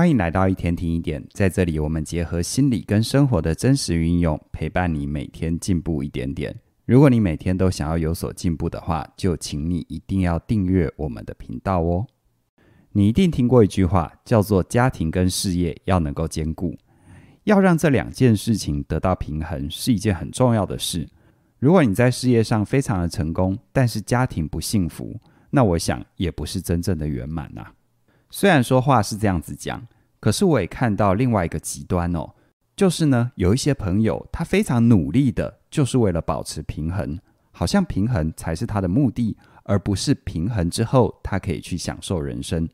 欢迎来到一天听一点，在这里我们结合心理跟生活的真实运用，陪伴你每天进步一点点。如果你每天都想要有所进步的话，就请你一定要订阅我们的频道哦。你一定听过一句话，叫做家庭跟事业要能够兼顾，要让这两件事情得到平衡，是一件很重要的事。如果你在事业上非常的成功，但是家庭不幸福，那我想也不是真正的圆满呐。虽然说话是这样子讲，可是我也看到另外一个极端哦，就是呢，有一些朋友他非常努力的，就是为了保持平衡，好像平衡才是他的目的，而不是平衡之后他可以去享受人生。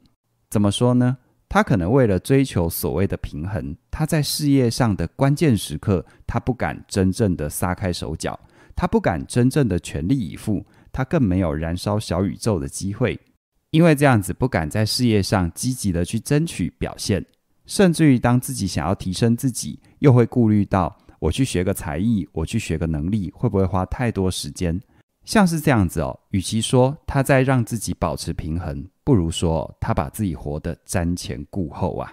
怎么说呢？他可能为了追求所谓的平衡，他在事业上的关键时刻，他不敢真正的撒开手脚，他不敢真正的全力以赴，他更没有燃烧小宇宙的机会。因为这样子不敢在事业上积极的去争取表现，甚至于当自己想要提升自己，又会顾虑到我去学个才艺，我去学个能力，会不会花太多时间？像是这样子哦，与其说他在让自己保持平衡，不如说他把自己活得瞻前顾后啊。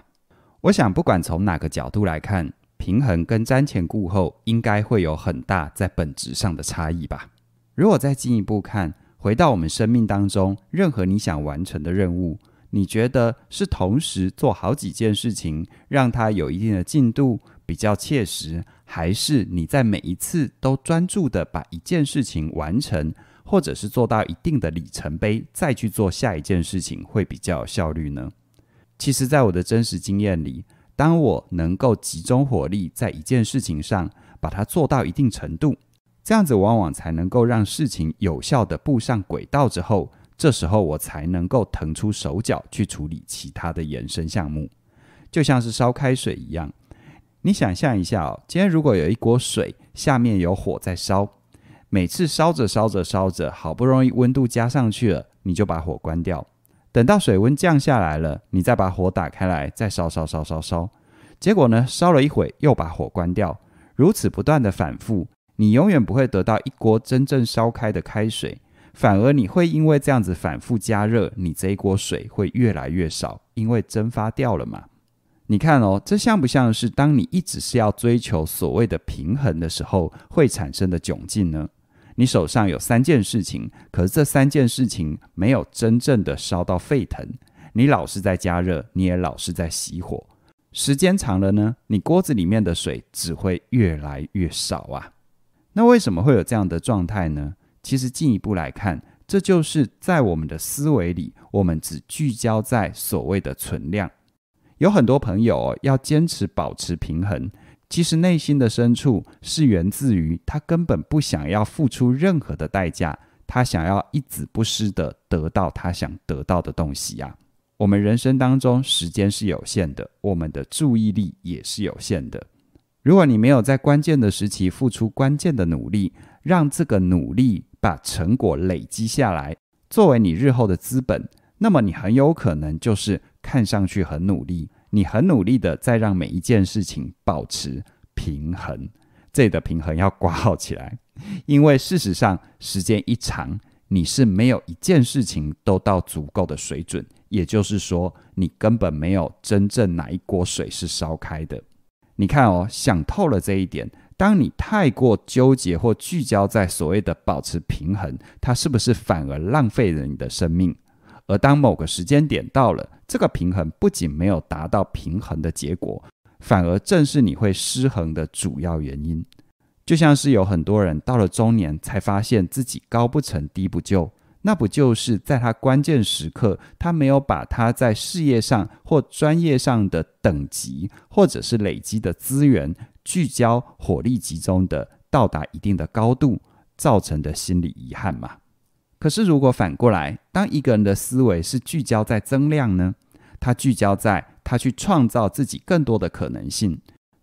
我想不管从哪个角度来看，平衡跟瞻前顾后应该会有很大在本质上的差异吧。如果再进一步看。回到我们生命当中，任何你想完成的任务，你觉得是同时做好几件事情，让它有一定的进度，比较切实，还是你在每一次都专注的把一件事情完成，或者是做到一定的里程碑，再去做下一件事情，会比较有效率呢？其实，在我的真实经验里，当我能够集中火力在一件事情上，把它做到一定程度。这样子往往才能够让事情有效的步上轨道，之后，这时候我才能够腾出手脚去处理其他的延伸项目，就像是烧开水一样。你想象一下哦，今天如果有一锅水，下面有火在烧，每次烧着烧着烧着，好不容易温度加上去了，你就把火关掉。等到水温降下来了，你再把火打开来，再烧烧烧烧烧。结果呢，烧了一会又把火关掉，如此不断的反复。你永远不会得到一锅真正烧开的开水，反而你会因为这样子反复加热，你这一锅水会越来越少，因为蒸发掉了嘛。你看哦，这像不像是当你一直是要追求所谓的平衡的时候，会产生的窘境呢？你手上有三件事情，可是这三件事情没有真正的烧到沸腾，你老是在加热，你也老是在熄火，时间长了呢，你锅子里面的水只会越来越少啊。那为什么会有这样的状态呢？其实进一步来看，这就是在我们的思维里，我们只聚焦在所谓的存量。有很多朋友哦、要坚持保持平衡，其实内心的深处是源自于他根本不想要付出任何的代价，他想要一子不失的得到他想得到的东西呀。我们人生当中时间是有限的，我们的注意力也是有限的。如果你没有在关键的时期付出关键的努力，让这个努力把成果累积下来，作为你日后的资本，那么你很有可能就是看上去很努力，你很努力的在让每一件事情保持平衡，这里的平衡要挂号起来，因为事实上时间一长，你是没有一件事情都到足够的水准，也就是说，你根本没有真正哪一锅水是烧开的。你看哦，想透了这一点，当你太过纠结或聚焦在所谓的保持平衡，它是不是反而浪费了你的生命？而当某个时间点到了，这个平衡不仅没有达到平衡的结果，反而正是你会失衡的主要原因。就像是有很多人到了中年才发现自己高不成低不就。那不就是在他关键时刻，他没有把他在事业上或专业上的等级，或者是累积的资源聚焦火力集中，的到达一定的高度造成的心理遗憾吗？可是如果反过来，当一个人的思维是聚焦在增量呢？他聚焦在他去创造自己更多的可能性，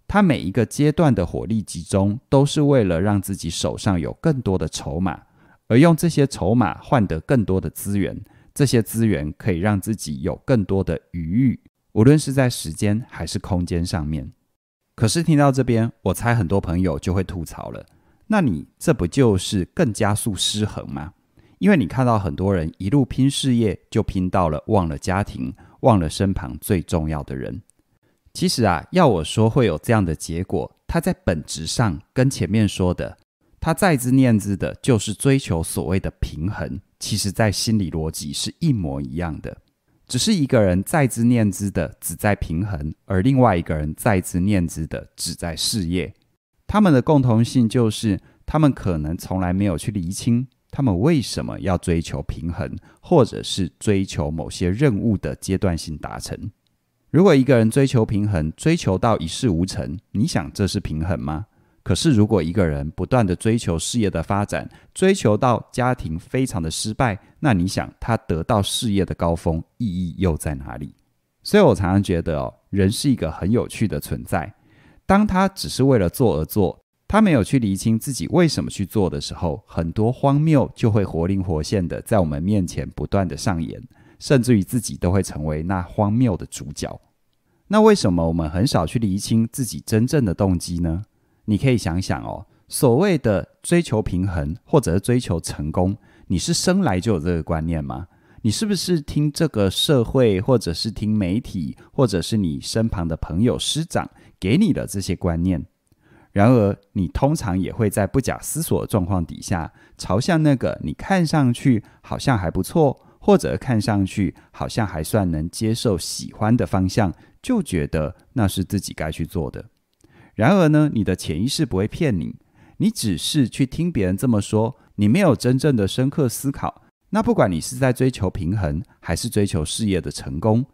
他每一个阶段的火力集中都是为了让自己手上有更多的筹码。而用这些筹码换得更多的资源，这些资源可以让自己有更多的余裕，无论是在时间还是空间上面。可是听到这边，我猜很多朋友就会吐槽了：，那你这不就是更加速失衡吗？因为你看到很多人一路拼事业，就拼到了忘了家庭，忘了身旁最重要的人。其实啊，要我说会有这样的结果，它在本质上跟前面说的。他在之念之的，就是追求所谓的平衡，其实，在心理逻辑是一模一样的。只是一个人在之念之的只在平衡，而另外一个人在之念之的只在事业。他们的共同性就是，他们可能从来没有去厘清，他们为什么要追求平衡，或者是追求某些任务的阶段性达成。如果一个人追求平衡，追求到一事无成，你想这是平衡吗？可是，如果一个人不断的追求事业的发展，追求到家庭非常的失败，那你想他得到事业的高峰意义又在哪里？所以我常常觉得哦，人是一个很有趣的存在。当他只是为了做而做，他没有去厘清自己为什么去做的时候，很多荒谬就会活灵活现的在我们面前不断的上演，甚至于自己都会成为那荒谬的主角。那为什么我们很少去厘清自己真正的动机呢？你可以想想哦，所谓的追求平衡或者是追求成功，你是生来就有这个观念吗？你是不是听这个社会，或者是听媒体，或者是你身旁的朋友、师长给你的这些观念？然而，你通常也会在不假思索状况底下，朝向那个你看上去好像还不错，或者看上去好像还算能接受、喜欢的方向，就觉得那是自己该去做的。然而呢，你的潜意识不会骗你，你只是去听别人这么说，你没有真正的深刻思考。那不管你是在追求平衡，还是追求事业的成功，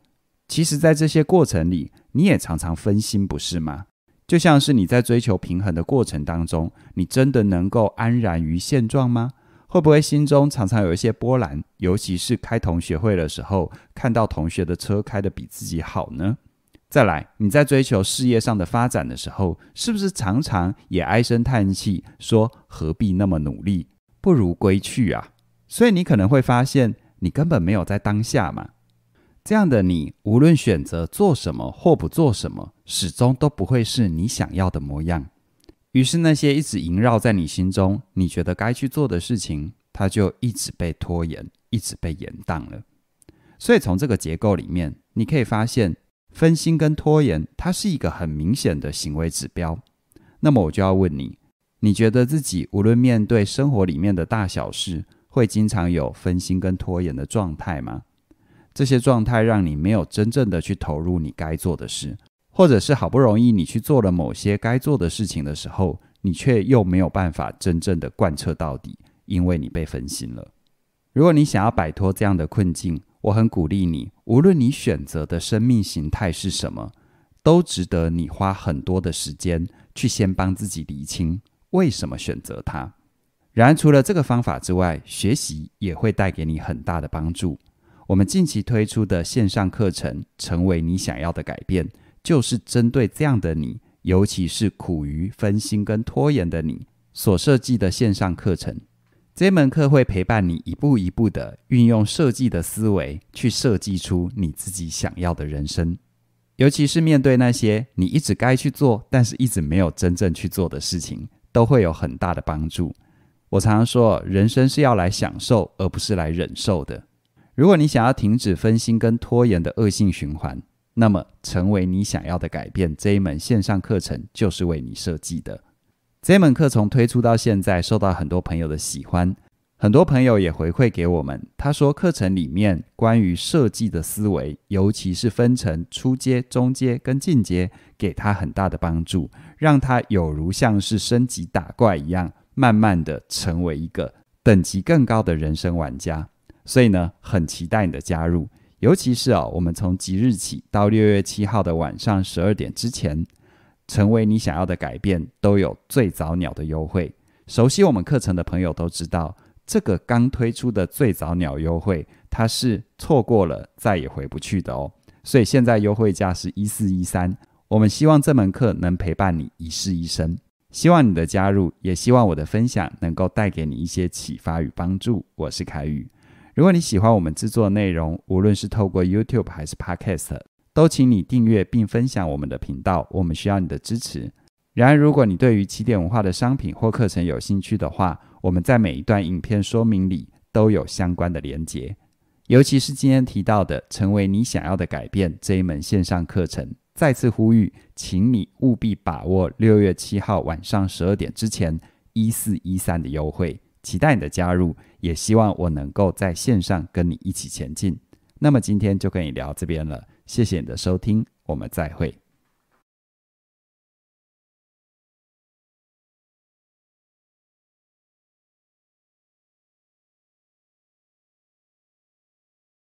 其实，在这些过程里，你也常常分心，不是吗？就像是你在追求平衡的过程当中，你真的能够安然于现状吗？会不会心中常常有一些波澜？尤其是开同学会的时候，看到同学的车开得比自己好呢？再来，你在追求事业上的发展的时候，是不是常常也唉声叹气，说何必那么努力，不如归去啊？所以你可能会发现，你根本没有在当下嘛。这样的你，无论选择做什么或不做什么，始终都不会是你想要的模样。于是，那些一直萦绕在你心中，你觉得该去做的事情，它就一直被拖延，一直被延宕了。所以，从这个结构里面，你可以发现。分心跟拖延，它是一个很明显的行为指标。那么我就要问你：你觉得自己无论面对生活里面的大小事，会经常有分心跟拖延的状态吗？这些状态让你没有真正的去投入你该做的事，或者是好不容易你去做了某些该做的事情的时候，你却又没有办法真正的贯彻到底，因为你被分心了。如果你想要摆脱这样的困境，我很鼓励你，无论你选择的生命形态是什么，都值得你花很多的时间去先帮自己理清为什么选择它。然而，除了这个方法之外，学习也会带给你很大的帮助。我们近期推出的线上课程《成为你想要的改变》，就是针对这样的你，尤其是苦于分心跟拖延的你，所设计的线上课程。这门课会陪伴你一步一步的运用设计的思维，去设计出你自己想要的人生。尤其是面对那些你一直该去做，但是一直没有真正去做的事情，都会有很大的帮助。我常常说，人生是要来享受，而不是来忍受的。如果你想要停止分心跟拖延的恶性循环，那么成为你想要的改变，这一门线上课程就是为你设计的。这门课从推出到现在，受到很多朋友的喜欢，很多朋友也回馈给我们。他说，课程里面关于设计的思维，尤其是分成初阶、中阶跟进阶，给他很大的帮助，让他有如像是升级打怪一样，慢慢的成为一个等级更高的人生玩家。所以呢，很期待你的加入，尤其是啊，我们从即日起到六月七号的晚上十二点之前。成为你想要的改变，都有最早鸟的优惠。熟悉我们课程的朋友都知道，这个刚推出的最早鸟优惠，它是错过了再也回不去的哦。所以现在优惠价是一四一三。我们希望这门课能陪伴你一世一生。希望你的加入，也希望我的分享能够带给你一些启发与帮助。我是凯宇。如果你喜欢我们制作的内容，无论是透过 YouTube 还是 Podcast。都，请你订阅并分享我们的频道，我们需要你的支持。然而，如果你对于起点文化的商品或课程有兴趣的话，我们在每一段影片说明里都有相关的连接，尤其是今天提到的“成为你想要的改变”这一门线上课程。再次呼吁，请你务必把握六月七号晚上十二点之前一四一三的优惠，期待你的加入，也希望我能够在线上跟你一起前进。那么，今天就跟你聊这边了。谢谢你的收听，我们再会。